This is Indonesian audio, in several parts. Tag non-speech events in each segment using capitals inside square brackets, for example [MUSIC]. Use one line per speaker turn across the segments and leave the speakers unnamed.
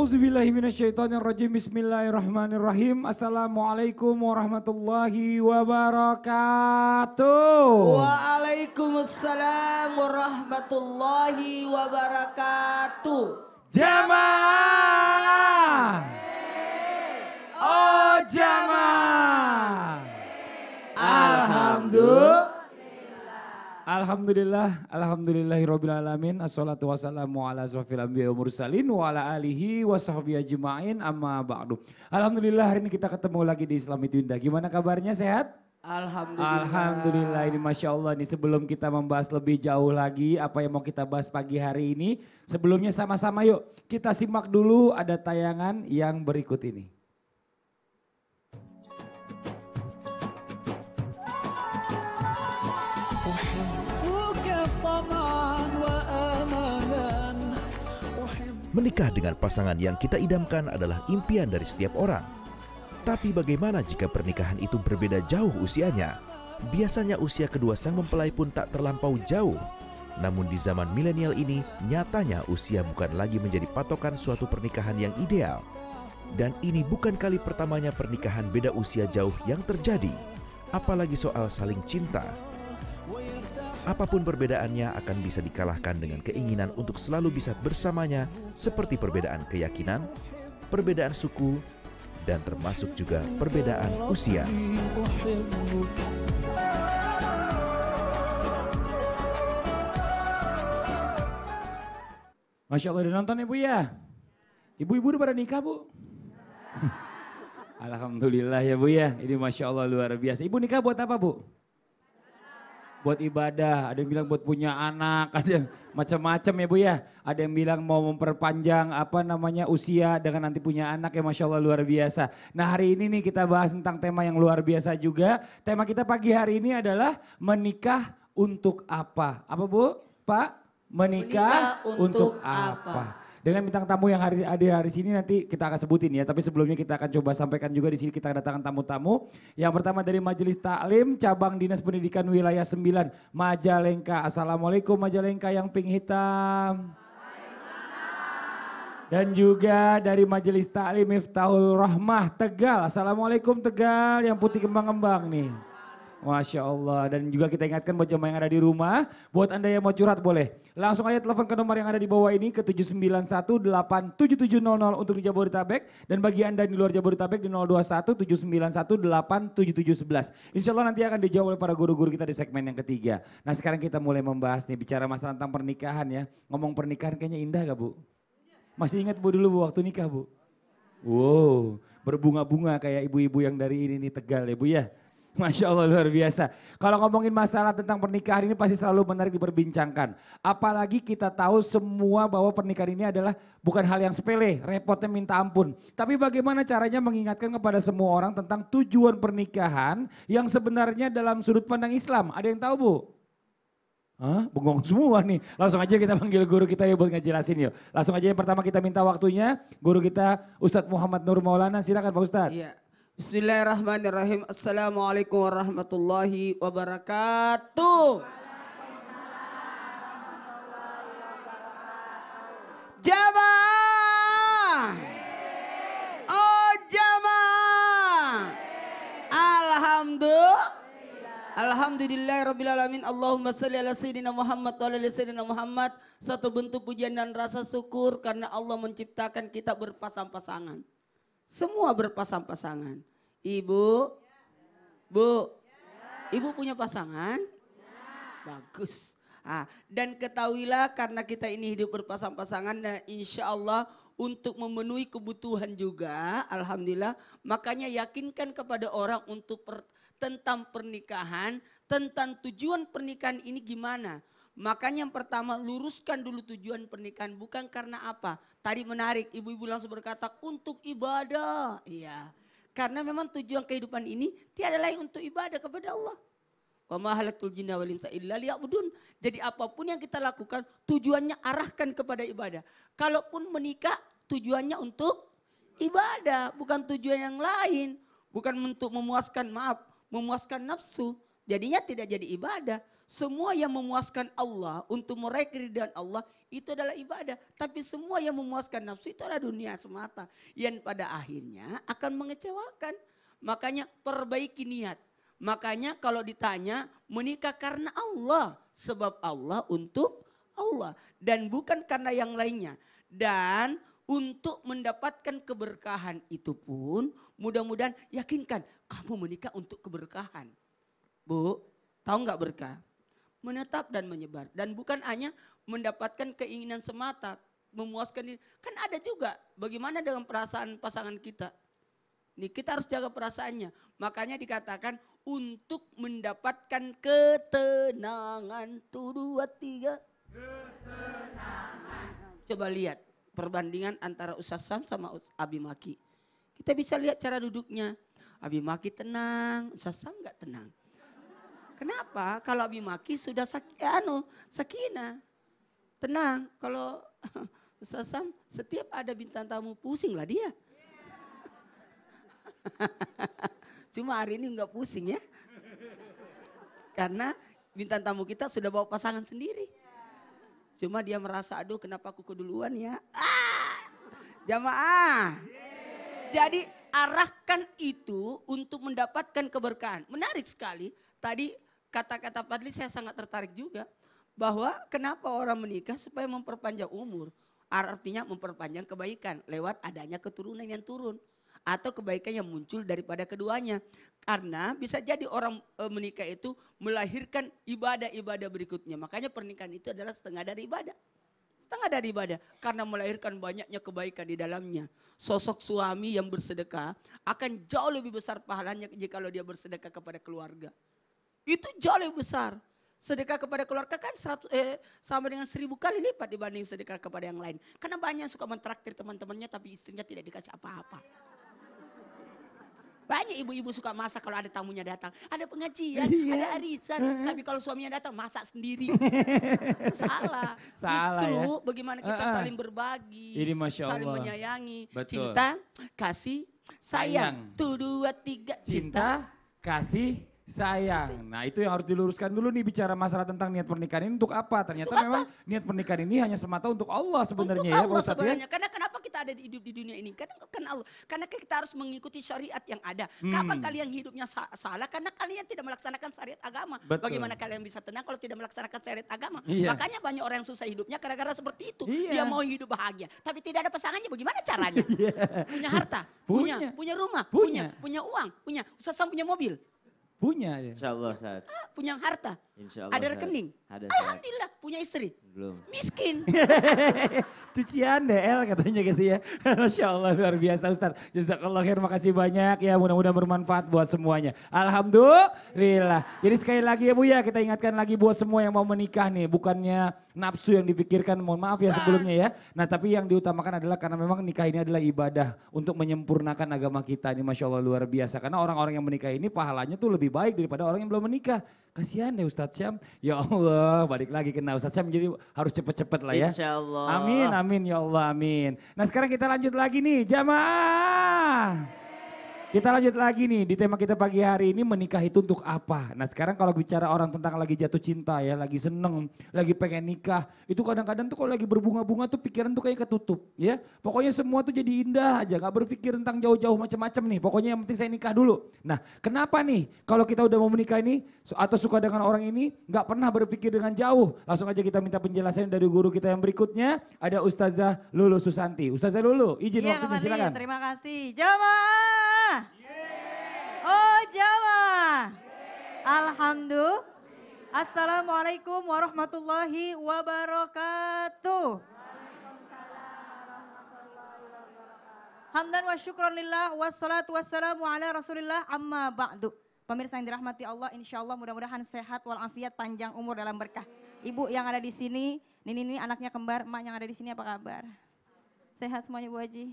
A'udzubillahiminasyaitonirrojim. Bismillahirrahmanirrahim. Assalamualaikum warahmatullahi wabarakatuh.
Waalaikumsalam warahmatullahi wabarakatuh. Jamaah.
Oh jamaah. Alhamdulillah. Alhamdulillah, alhamdulillahirabbil Assalatu wassalamu ala ambiya wa mursalin wa ala alihi wa sahbihi ajmain amma ba'du. Alhamdulillah hari ini kita ketemu lagi di Islam itu Indah. Gimana kabarnya
sehat? Alhamdulillah. Alhamdulillah
ini Masya Allah nih sebelum kita membahas lebih jauh lagi apa yang mau kita bahas pagi hari ini. Sebelumnya sama-sama yuk kita simak dulu ada tayangan yang berikut ini.
Menikah dengan pasangan yang kita idamkan adalah impian dari setiap orang. Tapi bagaimana jika pernikahan itu berbeda jauh usianya? Biasanya usia kedua sang mempelai pun tak terlampau jauh. Namun di zaman milenial ini, nyatanya usia bukan lagi menjadi patokan suatu pernikahan yang ideal. Dan ini bukan kali pertamanya pernikahan beda usia jauh yang terjadi, apalagi soal saling cinta apapun perbedaannya akan bisa dikalahkan dengan keinginan untuk selalu bisa bersamanya seperti perbedaan keyakinan, perbedaan suku, dan termasuk juga perbedaan usia.
Masya Allah udah nonton ibu ya, ya? Ibu-ibu udah pada nikah bu? [LAUGHS] Alhamdulillah ya bu ya, ini Masya Allah luar biasa. Ibu nikah buat apa bu? buat ibadah, ada yang bilang buat punya anak, [LAUGHS] ada yang macam-macam ya Bu ya. Ada yang bilang mau memperpanjang apa namanya usia dengan nanti punya anak ya Masya Allah luar biasa. Nah hari ini nih kita bahas tentang tema yang luar biasa juga. Tema kita pagi hari ini adalah menikah untuk apa? Apa Bu? Pak? Menikah, menikah untuk, untuk apa? apa? dengan bintang tamu yang hari di hari sini nanti kita akan sebutin ya. Tapi sebelumnya kita akan coba sampaikan juga di sini kita kedatangan tamu-tamu. Yang pertama dari Majelis Taklim cabang Dinas Pendidikan Wilayah 9 Majalengka. Assalamualaikum Majalengka yang pink hitam. Dan juga dari Majelis Taklim Miftahul Rahmah Tegal. Assalamualaikum Tegal yang putih kembang-kembang nih. Masya Allah. Dan juga kita ingatkan buat jemaah yang ada di rumah, buat Anda yang mau curhat boleh. Langsung aja telepon ke nomor yang ada di bawah ini ke nol nol untuk di Jabodetabek. Dan bagi Anda di luar Jabodetabek di 021-791-87711. Insya Allah nanti akan dijawab oleh para guru-guru kita di segmen yang ketiga. Nah sekarang kita mulai membahas nih, bicara masalah tentang pernikahan ya. Ngomong pernikahan kayaknya indah gak Bu? Masih ingat Bu dulu Bu waktu nikah Bu? Wow, berbunga-bunga kayak ibu-ibu yang dari ini nih Tegal ya Bu ya. [LAUGHS] Masya Allah luar biasa. Kalau ngomongin masalah tentang pernikahan ini pasti selalu menarik diperbincangkan. Apalagi kita tahu semua bahwa pernikahan ini adalah bukan hal yang sepele, repotnya minta ampun. Tapi bagaimana caranya mengingatkan kepada semua orang tentang tujuan pernikahan yang sebenarnya dalam sudut pandang Islam. Ada yang tahu Bu? Hah? Bengong semua nih. Langsung aja kita panggil guru kita ya buat ngejelasin yuk. Langsung aja yang pertama kita minta waktunya. Guru kita Ustadz Muhammad Nur Maulana. Silakan Pak Ustadz. Iya.
Bismillahirrahmanirrahim. Assalamualaikum warahmatullahi wabarakatuh.
Jamaah.
Oh jamaah. Alhamdulillah. Alhamdulillah Rabbil Alamin Allahumma salli ala Sayyidina Muhammad wa ala Sayyidina Muhammad Satu bentuk pujian dan rasa syukur Karena Allah menciptakan kita berpasang-pasangan Semua berpasang-pasangan Ibu? Bu? Ibu punya pasangan? Bagus. Ah, dan ketahuilah karena kita ini hidup berpasang-pasangan dan insya Allah untuk memenuhi kebutuhan juga, alhamdulillah. Makanya yakinkan kepada orang untuk per, tentang pernikahan, tentang tujuan pernikahan ini gimana. Makanya yang pertama luruskan dulu tujuan pernikahan bukan karena apa. Tadi menarik, ibu-ibu langsung berkata untuk ibadah. Iya. Karena memang tujuan kehidupan ini tiada lain untuk ibadah kepada Allah. Wa jinna wal insa illa liya'budun. Jadi apapun yang kita lakukan tujuannya arahkan kepada ibadah. Kalaupun menikah tujuannya untuk ibadah, bukan tujuan yang lain, bukan untuk memuaskan maaf, memuaskan nafsu. Jadinya tidak jadi ibadah. Semua yang memuaskan Allah untuk meraih keridhaan Allah itu adalah ibadah. Tapi semua yang memuaskan nafsu itu adalah dunia semata. Yang pada akhirnya akan mengecewakan. Makanya perbaiki niat. Makanya kalau ditanya menikah karena Allah. Sebab Allah untuk Allah. Dan bukan karena yang lainnya. Dan untuk mendapatkan keberkahan itu pun mudah-mudahan yakinkan kamu menikah untuk keberkahan. Bu, tahu nggak berkah? Menetap dan menyebar. Dan bukan hanya mendapatkan keinginan semata, memuaskan diri. Kan ada juga bagaimana dengan perasaan pasangan kita. Nih, kita harus jaga perasaannya. Makanya dikatakan untuk mendapatkan ketenangan. Tuh, dua, tiga. Ketenangan. Coba lihat perbandingan antara Ustaz Sam sama Abimaki. Kita bisa lihat cara duduknya. Abimaki tenang, Ustaz Sam nggak tenang. Kenapa? Kalau Abimaki sudah sak, eh, anu, sakina. Tenang, kalau [LAUGHS] sesam setiap ada bintang tamu pusing lah dia. [LAUGHS] Cuma hari ini enggak pusing ya. [LAUGHS] Karena bintang tamu kita sudah bawa pasangan sendiri. Cuma dia merasa, aduh kenapa aku keduluan ya. Ah! Jamaah. Jadi arahkan itu untuk mendapatkan keberkahan. Menarik sekali tadi kata-kata Fadli saya sangat tertarik juga bahwa kenapa orang menikah supaya memperpanjang umur. Artinya memperpanjang kebaikan lewat adanya keturunan yang turun atau kebaikan yang muncul daripada keduanya. Karena bisa jadi orang e, menikah itu melahirkan ibadah-ibadah berikutnya. Makanya pernikahan itu adalah setengah dari ibadah. Setengah dari ibadah karena melahirkan banyaknya kebaikan di dalamnya. Sosok suami yang bersedekah akan jauh lebih besar pahalanya jika dia bersedekah kepada keluarga. Itu jauh lebih besar. Sedekah kepada keluarga kan 100, eh, sama dengan seribu kali lipat dibanding sedekah kepada yang lain. Karena banyak suka mentraktir teman-temannya tapi istrinya tidak dikasih apa-apa. Banyak ibu-ibu suka masak kalau ada tamunya datang. Ada pengajian, [LAUGHS] iya. ada arisan. [LAUGHS] tapi kalau suaminya datang masak sendiri. [LAUGHS]
salah. Salah Justru ya?
bagaimana kita uh saling berbagi. Jadi Masya Allah. Saling menyayangi. Betul. Cinta,
kasih, sayang. sayang. Tuh, dua, tiga. Cinta, cinta kasih, Sayang. Nah itu yang harus diluruskan dulu nih bicara masalah tentang niat pernikahan ini untuk apa? Ternyata untuk memang niat pernikahan ini hanya semata untuk Allah sebenarnya Allah ya Allah ya. sebenarnya.
Karena kenapa kita ada di hidup di dunia ini? Karena kan Allah. Karena kita harus mengikuti syariat yang ada. Hmm. Kapan kalian hidupnya salah? Karena kalian tidak melaksanakan syariat agama. Betul. Bagaimana kalian bisa tenang kalau tidak melaksanakan syariat agama? Iya. Makanya banyak orang yang susah hidupnya karena karena seperti itu. Iya. Dia mau hidup bahagia, tapi tidak ada pasangannya. Bagaimana caranya? [LAUGHS] Iya. Punya harta, punya, punya, punya rumah, punya, punya uang, punya, sesam punya mobil
Punya. Insya Allah saat. Ah,
punya harta.
Insya Allah, ada rekening. Ada
Alhamdulillah punya istri. Belum. Miskin.
[LAUGHS] Cucian El katanya gitu ya. [LAUGHS] Masya Allah luar biasa Ustaz. Jazakallah khair makasih banyak ya mudah-mudahan bermanfaat buat semuanya. Alhamdulillah. Jadi sekali lagi ya Bu ya kita ingatkan lagi buat semua yang mau menikah nih. Bukannya nafsu yang dipikirkan mohon maaf ya sebelumnya ya. Nah tapi yang diutamakan adalah karena memang nikah ini adalah ibadah untuk menyempurnakan agama kita ini Masya Allah luar biasa. Karena orang-orang yang menikah ini pahalanya tuh lebih baik daripada orang yang belum menikah. Kasihan deh Ustadz Syam. Ya Allah Allah, balik lagi ke Ustaz Sam. Jadi harus cepet-cepet lah ya. Insya Allah. Amin, amin ya Allah, amin. Nah sekarang kita lanjut lagi nih, jamaah. Kita lanjut lagi nih di tema kita pagi hari ini menikah itu untuk apa? Nah sekarang kalau bicara orang tentang lagi jatuh cinta ya, lagi seneng, lagi pengen nikah. Itu kadang-kadang tuh kalau lagi berbunga-bunga tuh pikiran tuh kayak ketutup ya. Pokoknya semua tuh jadi indah aja, gak berpikir tentang jauh-jauh macam-macam nih. Pokoknya yang penting saya nikah dulu. Nah kenapa nih kalau kita udah mau menikah ini atau suka dengan orang ini gak pernah berpikir dengan jauh. Langsung aja kita minta penjelasan dari guru kita yang berikutnya. Ada Ustazah Lulu Susanti. Ustazah Lulu izin ya, waktunya silakan.
Terima kasih. Jamaah. Alhamdulillah. Assalamualaikum warahmatullahi wabarakatuh. Hamdan wa syukran lillah wassalatu wassalamu ala rasulillah amma ba'du. Pemirsa yang dirahmati Allah insyaallah mudah-mudahan sehat walafiat panjang umur dalam berkah. Ibu yang ada di sini, Nini ini anaknya kembar, emak yang ada di sini apa kabar? Sehat semuanya Bu Haji?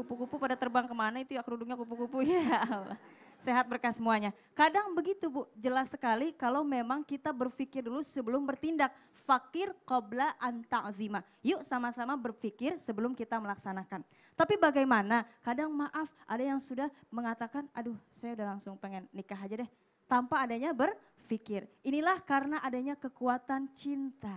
Kupu-kupu pada terbang kemana itu ya kerudungnya kupu-kupu [LAUGHS] ya Allah sehat berkah semuanya. Kadang begitu Bu, jelas sekali kalau memang kita berpikir dulu sebelum bertindak. Fakir qobla anta'zima. Yuk sama-sama berpikir sebelum kita melaksanakan. Tapi bagaimana? Kadang maaf ada yang sudah mengatakan, aduh saya udah langsung pengen nikah aja deh. Tanpa adanya berpikir. Inilah karena adanya kekuatan cinta.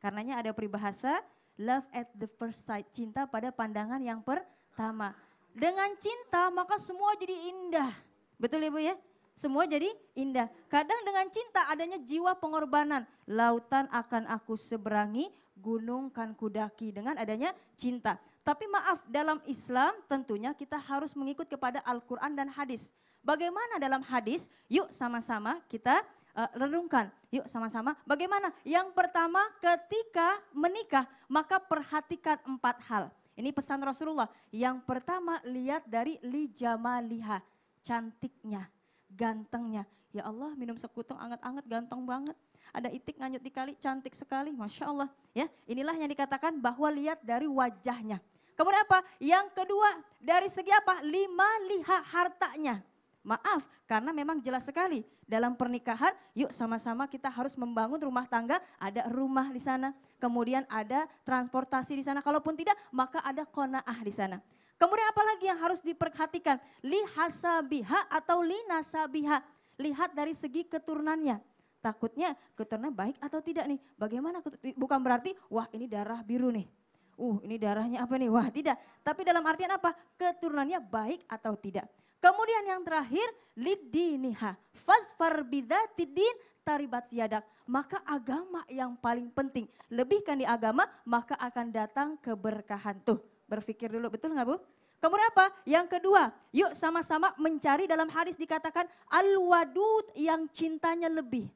Karenanya ada peribahasa, love at the first sight, cinta pada pandangan yang pertama. Dengan cinta maka semua jadi indah. Betul Ibu ya? Semua jadi indah. Kadang dengan cinta adanya jiwa pengorbanan. Lautan akan aku seberangi, gunung kan kudaki dengan adanya cinta. Tapi maaf, dalam Islam tentunya kita harus mengikut kepada Al-Qur'an dan hadis. Bagaimana dalam hadis? Yuk sama-sama kita uh, renungkan. Yuk sama-sama. Bagaimana? Yang pertama, ketika menikah, maka perhatikan empat hal. Ini pesan Rasulullah. Yang pertama lihat dari lijamaliha, cantiknya, gantengnya. Ya Allah minum sekutong anget-anget ganteng banget. Ada itik nganyut dikali cantik sekali, Masya Allah. Ya, inilah yang dikatakan bahwa lihat dari wajahnya. Kemudian apa? Yang kedua, dari segi apa? Lima liha hartanya. Maaf, karena memang jelas sekali dalam pernikahan, yuk sama-sama kita harus membangun rumah tangga, ada rumah di sana, kemudian ada transportasi di sana, kalaupun tidak maka ada konaah di sana. Kemudian apalagi yang harus diperhatikan? Lihasabiha atau linasabiha. Lihat dari segi keturunannya. Takutnya keturunan baik atau tidak nih. Bagaimana, bukan berarti wah ini darah biru nih uh ini darahnya apa nih, wah tidak. Tapi dalam artian apa? Keturunannya baik atau tidak. Kemudian yang terakhir, lidiniha. Fasfar bidatidin taribat siadak. Maka agama yang paling penting. Lebihkan di agama, maka akan datang keberkahan. Tuh, berpikir dulu, betul nggak Bu? Kemudian apa? Yang kedua, yuk sama-sama mencari dalam hadis dikatakan al-wadud yang cintanya lebih.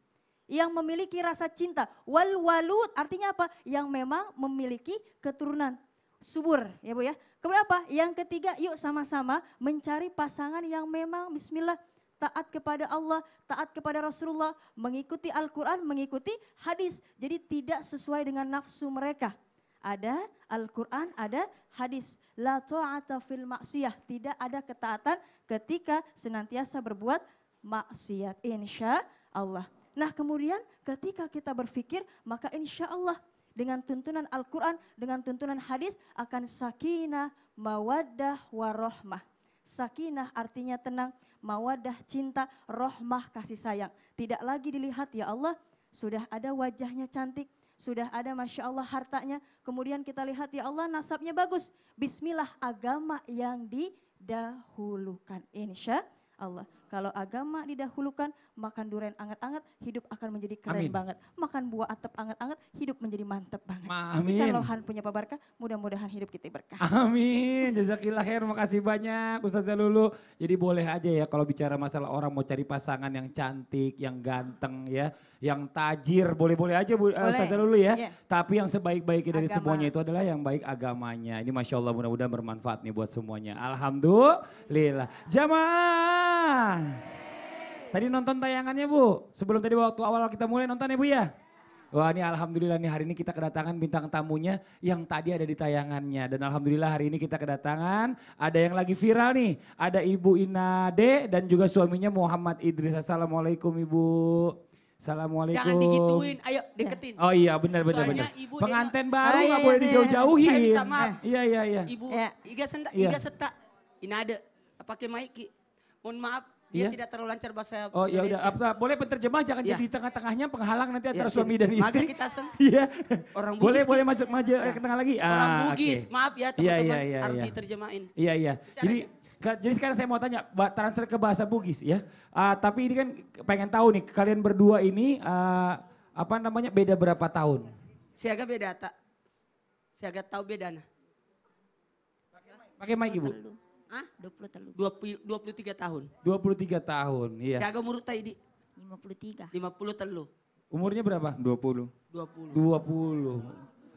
Yang memiliki rasa cinta. Wal-walud artinya apa? Yang memang memiliki keturunan subur ya Bu ya. Kemudian apa? Yang ketiga, yuk sama-sama mencari pasangan yang memang bismillah taat kepada Allah, taat kepada Rasulullah, mengikuti Al-Qur'an, mengikuti hadis. Jadi tidak sesuai dengan nafsu mereka. Ada Al-Qur'an, ada hadis. La ta'ata fil maksiyah, tidak ada ketaatan ketika senantiasa berbuat maksiat. Insya Allah. Nah kemudian ketika kita berpikir maka insya Allah dengan tuntunan Al-Quran, dengan tuntunan hadis akan sakinah, mawaddah, warohmah. Sakinah artinya tenang, mawadah cinta, rohmah kasih sayang. Tidak lagi dilihat ya Allah, sudah ada wajahnya cantik, sudah ada Masya Allah hartanya. Kemudian kita lihat ya Allah nasabnya bagus. Bismillah agama yang didahulukan. Insya Allah. Kalau agama didahulukan, makan durian anget-anget, hidup akan menjadi keren Amin. banget. Makan buah atap anget-anget, hidup menjadi mantep banget. Amin. kalau lohan punya pabarkah, mudah-mudahan hidup kita berkah.
Amin. Jazakillah khair, makasih banyak Ustaz Lulu. Jadi boleh aja ya kalau bicara masalah orang mau cari pasangan yang cantik, yang ganteng ya, yang tajir, boleh-boleh aja Bu, eh, boleh. Ustaz Lulu ya. Yeah. Tapi yang sebaik-baiknya dari Agama. semuanya itu adalah yang baik agamanya. Ini Masya Allah mudah-mudahan bermanfaat nih buat semuanya. Alhamdulillah. Jamaah. Tadi nonton tayangannya Bu, sebelum tadi waktu awal kita mulai nonton ya Bu ya? Wah ini alhamdulillah nih hari ini kita kedatangan bintang tamunya yang tadi ada di tayangannya. Dan alhamdulillah hari ini kita kedatangan ada yang lagi viral nih. Ada Ibu Inade dan juga suaminya Muhammad Idris. Assalamualaikum Ibu. Assalamualaikum. Jangan digituin, ayo deketin. Oh iya benar benar Soalnya benar. Ibu Pengantin dia... baru ah, nggak oh, iya, boleh iya, dijauh-jauhin. Saya minta maaf. Eh, iya iya iya. Ibu, iya. Iga
senta, iya. Iga seta. Inade, pakai Maiki. Mohon maaf Iya. Dia iya? tidak terlalu lancar bahasa
Oh ya udah, apa, boleh penterjemah jangan ya. jadi iya. tengah-tengahnya penghalang nanti antara ya, suami iya. dan istri. Maka kita sen. [LAUGHS] Iya. Orang Bugis. Boleh boleh masuk maju ke tengah lagi. Ah, Orang ah, Bugis, okay. maaf ya teman-teman harus diterjemahin. Iya iya. Jadi jadi sekarang saya mau tanya, transfer ke bahasa Bugis ya. Uh, tapi ini kan pengen tahu nih, kalian berdua ini uh, apa namanya beda berapa tahun?
Siaga beda tak? Siaga tahu bedana. Pakai mic ibu dua
puluh tiga tahun. 20, 23 tahun. 23 tahun, iya.
Siaga umur tadi di lima puluh telu.
Umurnya berapa? dua dua dua puluh puluh puluh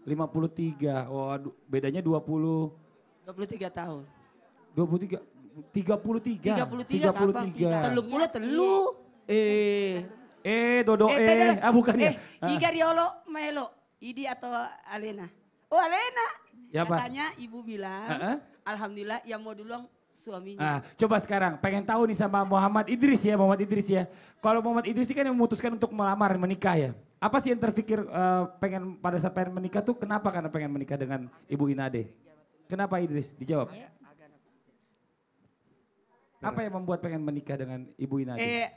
lima puluh tiga Waduh, oh, bedanya dua puluh tiga tahun. dua puluh tiga tiga 33. 33. tiga Telu pula
telu.
Iya. Eh. Eh, Dodo eh. eh. Ah, bukan ya? eh, ya. Iga ah.
Riolo Melo. Idi atau Alena? Oh, Alena. Ya, Katanya Pak. ibu bilang, uh -uh. alhamdulillah yang mau duluan suaminya. Nah,
coba sekarang, pengen tahu nih sama Muhammad Idris ya, Muhammad Idris ya. Kalau Muhammad Idris kan yang memutuskan untuk melamar, menikah ya. Apa sih yang terpikir uh, pengen pada saat pengen menikah tuh kenapa karena pengen menikah dengan Ibu Inade? Kenapa Idris? Dijawab. Apa yang membuat pengen menikah dengan Ibu Inade? Eh,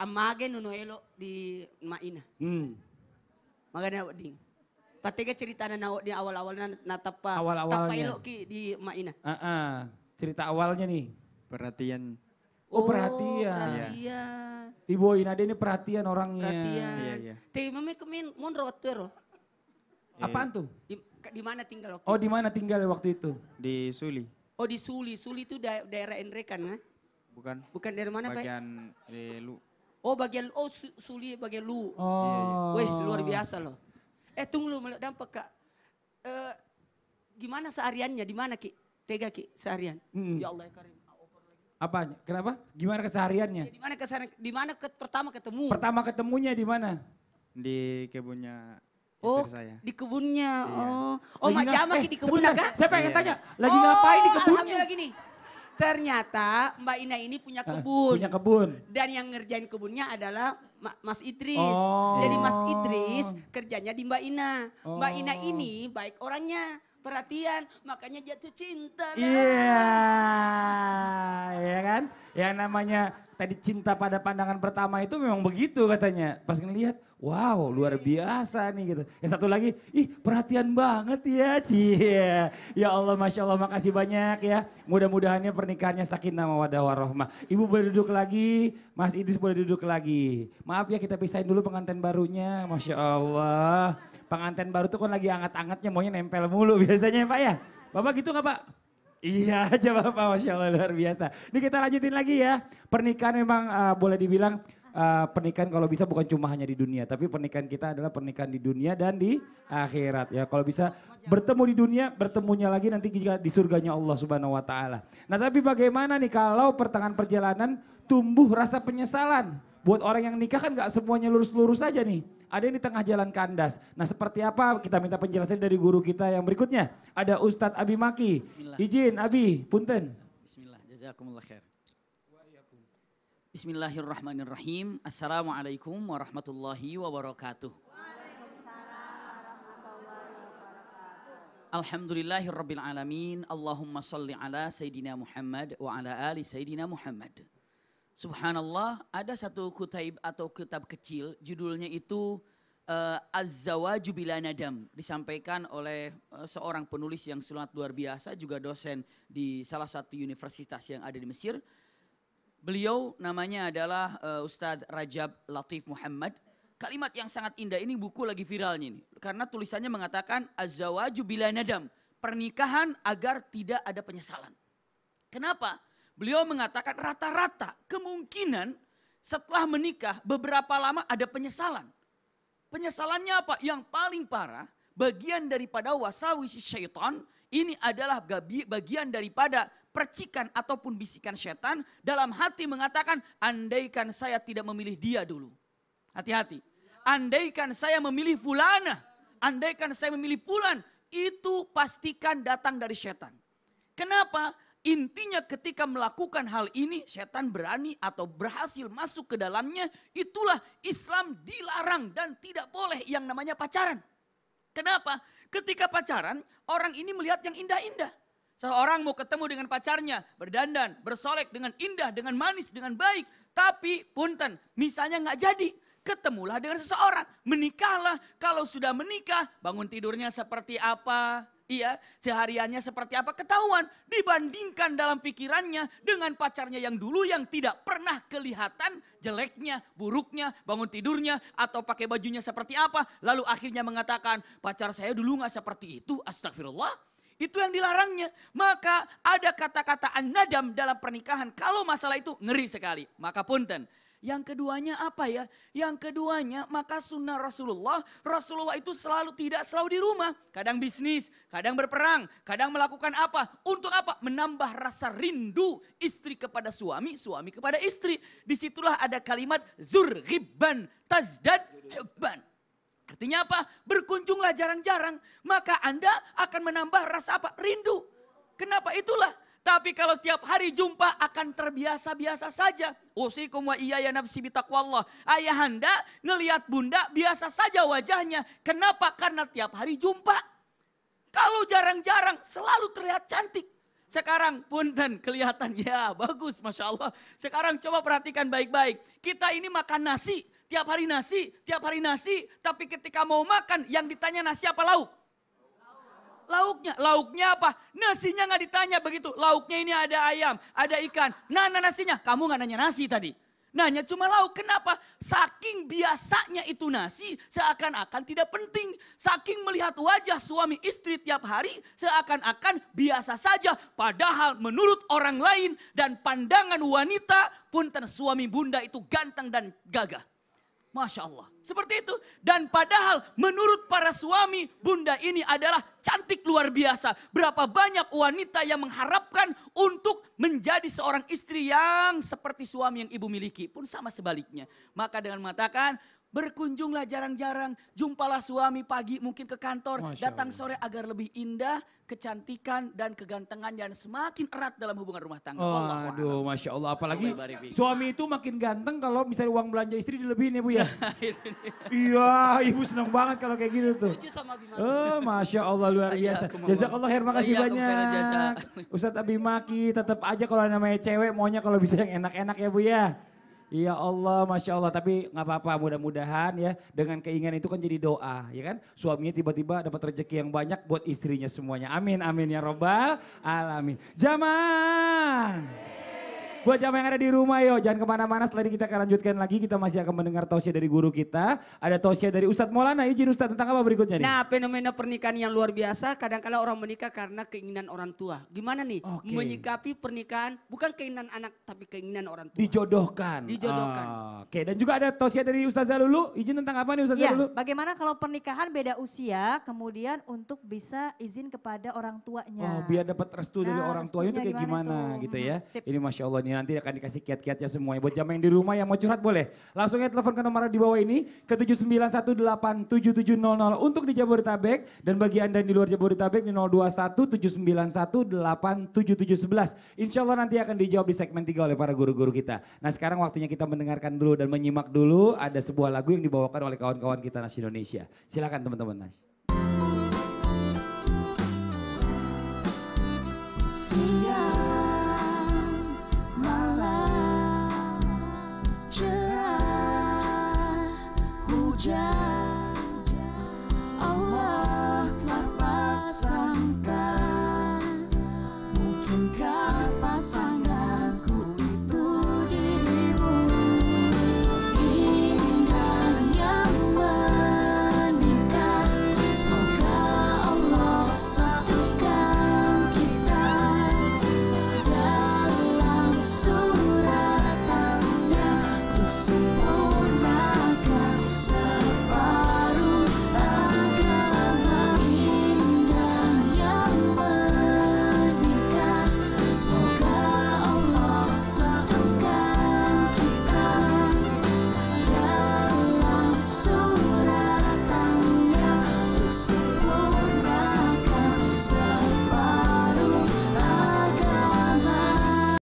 amage nuno elo di Maina. Hmm. Magana ding patega cerita na di awal awalnya na tapa awal-awalnya. Tapa ki di maina.
Uh -uh. Cerita awalnya nih. Perhatian. Oh, oh perhatian. Perhatian. Ibu Inade ini perhatian orangnya. Perhatian. Iya, iya.
Teh mami kemin mon rotero. Iya. Apaan tuh? Di, mana tinggal waktu Oh, di mana
tinggal waktu itu? Di Suli.
Oh, di Suli. Suli itu daerah Endrekan, kan? Bukan. Bukan dari mana, Pak? Bagian Lu. Oh, bagian oh Suli bagian Lu. Oh. Iya, luar biasa loh. Eh tunggu lu melihat dampak kak. E, gimana sehariannya? Di mana ki? Tega ki seharian. Hmm. Ya Allah ya Karim.
apa Kenapa? Gimana kesehariannya? Ya, di
mana keseharian? Di mana ke, pertama ketemu? Pertama ketemunya di mana?
Di kebunnya Oh, saya.
di kebunnya. Iya. Oh, oh Mak apa eh, di kebunnya kah? Saya pengen iya. tanya, lagi oh, ngapain di oh, kebunnya? Alhamdulillah gini. Ternyata Mbak Ina ini punya eh, kebun. Punya kebun. Dan yang ngerjain kebunnya adalah Mas Idris. Oh. Jadi Mas Idris kerjanya di Mbak Ina.
Oh. Mbak Ina oh. ini
baik orangnya, perhatian, makanya jatuh cinta. Iya, yeah.
ya kan? Yang namanya tadi cinta pada pandangan pertama itu memang begitu katanya. Pas ngelihat, wow luar biasa nih gitu. Yang satu lagi, ih perhatian banget ya cie. Ya Allah Masya Allah makasih banyak ya. Mudah-mudahannya pernikahannya sakinah mawadah warohmah. Ibu boleh duduk lagi, Mas Idris boleh duduk lagi. Maaf ya kita pisahin dulu pengantin barunya, Masya Allah. Pengantin baru tuh kan lagi anget-angetnya maunya nempel mulu [LAUGHS] biasanya ya Pak ya. Bapak gitu gak Pak? Iya [LAUGHS] aja Bapak, Masya Allah luar biasa. Ini kita lanjutin lagi ya. Pernikahan memang uh, boleh dibilang Eh, pernikahan kalau bisa bukan cuma hanya di dunia, tapi pernikahan kita adalah pernikahan di dunia dan di akhirat ya. Kalau bisa bertemu di dunia, bertemunya lagi nanti juga di surganya Allah Subhanahu wa taala. Nah, tapi bagaimana nih kalau pertengahan perjalanan tumbuh rasa penyesalan? Buat orang yang nikah kan gak semuanya lurus-lurus aja nih. Ada yang di tengah jalan kandas. Nah seperti apa kita minta penjelasan dari guru kita yang berikutnya. Ada Ustadz Abi Maki. Bismillah. Izin Abi, punten.
Bismillah, jazakumullah khair. Bismillahirrahmanirrahim. Assalamualaikum warahmatullahi wabarakatuh. Alhamdulillahirabbil alamin. Allahumma salli ala sayidina Muhammad wa ala ali sayidina Muhammad. Subhanallah, ada satu kutaib atau kitab kecil judulnya itu uh, Az-Zawaju Bila Nadam disampaikan oleh uh, seorang penulis yang sangat luar biasa juga dosen di salah satu universitas yang ada di Mesir Beliau namanya adalah uh, Ustadz Rajab Latif Muhammad. Kalimat yang sangat indah ini buku lagi viralnya ini. Karena tulisannya mengatakan azawaju bila nadam. Pernikahan agar tidak ada penyesalan. Kenapa? Beliau mengatakan rata-rata kemungkinan setelah menikah beberapa lama ada penyesalan. Penyesalannya apa? Yang paling parah bagian daripada wasawisi syaitan ini adalah bagian daripada percikan ataupun bisikan setan dalam hati mengatakan, andaikan saya tidak memilih dia dulu. Hati-hati. Andaikan saya memilih fulana, andaikan saya memilih fulan, itu pastikan datang dari setan. Kenapa? Intinya ketika melakukan hal ini, setan berani atau berhasil masuk ke dalamnya, itulah Islam dilarang dan tidak boleh yang namanya pacaran. Kenapa? Ketika pacaran, orang ini melihat yang indah-indah Seorang mau ketemu dengan pacarnya, berdandan, bersolek dengan indah, dengan manis, dengan baik. Tapi punten, misalnya nggak jadi. Ketemulah dengan seseorang, menikahlah. Kalau sudah menikah, bangun tidurnya seperti apa? Iya, sehariannya seperti apa ketahuan dibandingkan dalam pikirannya dengan pacarnya yang dulu yang tidak pernah kelihatan jeleknya, buruknya, bangun tidurnya atau pakai bajunya seperti apa. Lalu akhirnya mengatakan pacar saya dulu nggak seperti itu, astagfirullah. Itu yang dilarangnya. Maka ada kata-kata an-nadam dalam pernikahan. Kalau masalah itu ngeri sekali. Maka punten. Yang keduanya apa ya? Yang keduanya maka sunnah Rasulullah. Rasulullah itu selalu tidak selalu di rumah. Kadang bisnis, kadang berperang, kadang melakukan apa. Untuk apa? Menambah rasa rindu istri kepada suami, suami kepada istri. Disitulah ada kalimat zurghibban tazdad hibban. Artinya apa? Berkunjunglah jarang-jarang, maka Anda akan menambah rasa apa? Rindu. Kenapa itulah? Tapi kalau tiap hari jumpa akan terbiasa-biasa saja. Usikum wa iya ya nafsi bitakwallah. anda ngeliat bunda biasa saja wajahnya. Kenapa? Karena tiap hari jumpa. Kalau jarang-jarang selalu terlihat cantik. Sekarang pun dan kelihatan ya bagus Masya Allah. Sekarang coba perhatikan baik-baik. Kita ini makan nasi tiap hari nasi, tiap hari nasi, tapi ketika mau makan yang ditanya nasi apa lauk? Lauknya, lauknya apa? Nasinya nggak ditanya begitu. Lauknya ini ada ayam, ada ikan. Nah, nah, nasinya, kamu nggak nanya nasi tadi. Nanya cuma lauk, kenapa? Saking biasanya itu nasi, seakan-akan tidak penting. Saking melihat wajah suami istri tiap hari, seakan-akan biasa saja. Padahal menurut orang lain dan pandangan wanita, pun suami bunda itu ganteng dan gagah. Masya Allah. Seperti itu. Dan padahal menurut para suami, bunda ini adalah cantik luar biasa. Berapa banyak wanita yang mengharapkan untuk menjadi seorang istri yang seperti suami yang ibu miliki. Pun sama sebaliknya. Maka dengan mengatakan, Berkunjunglah jarang-jarang, jumpalah suami pagi mungkin ke kantor, Masya datang Allah. sore agar lebih indah, kecantikan dan kegantengan yang semakin erat dalam hubungan rumah tangga. Oh, Allah
aduh, Masya Allah. Apalagi Allah suami itu makin ganteng kalau misalnya uang belanja istri dilebihin ya Bu ya? [LAUGHS] iya, Ibu senang banget kalau kayak gitu tuh. oh, Masya Allah luar iya, biasa. Jazakallah khair, makasih Ayah, banyak. Ustadz Abimaki tetap aja kalau namanya cewek maunya kalau bisa yang enak-enak ya Bu ya. Ya Allah, Masya Allah. Tapi nggak apa-apa, mudah-mudahan ya dengan keinginan itu kan jadi doa, ya kan? Suaminya tiba-tiba dapat rezeki yang banyak buat istrinya semuanya. Amin, amin ya robbal alamin. Jamaah. Buat jamaah yang ada di rumah yo, jangan kemana-mana. Setelah ini kita akan lanjutkan lagi. Kita masih akan mendengar tausiah dari guru kita. Ada tausiah dari Ustadz Maulana. Izin Ustadz tentang apa berikutnya nih?
Nah fenomena pernikahan yang luar biasa. Kadang-kala orang menikah karena keinginan orang tua. Gimana nih okay. menyikapi pernikahan bukan keinginan anak tapi keinginan orang
tua. Dijodohkan. Dijodohkan. Oh, Oke okay. dan juga ada tausiah dari Ustadz Zalulu Izin tentang apa nih Zalulu
ya, Bagaimana kalau pernikahan beda usia kemudian untuk bisa izin kepada orang tuanya. Oh
biar dapat restu nah, dari orang tuanya itu kayak gimana, gimana itu? gitu hmm. ya. Sip. Ini masya Allah nih nanti akan dikasih kiat-kiatnya semuanya. Buat jamaah yang di rumah yang mau curhat boleh. Langsung aja telepon ke nomor di bawah ini ke nol untuk di Jabodetabek. Dan bagi Anda yang di luar Jabodetabek di 0217918711. Insya Allah nanti akan dijawab di segmen 3 oleh para guru-guru kita. Nah sekarang waktunya kita mendengarkan dulu dan menyimak dulu ada sebuah lagu yang dibawakan oleh kawan-kawan kita Nas Indonesia. Silakan teman-teman Nas.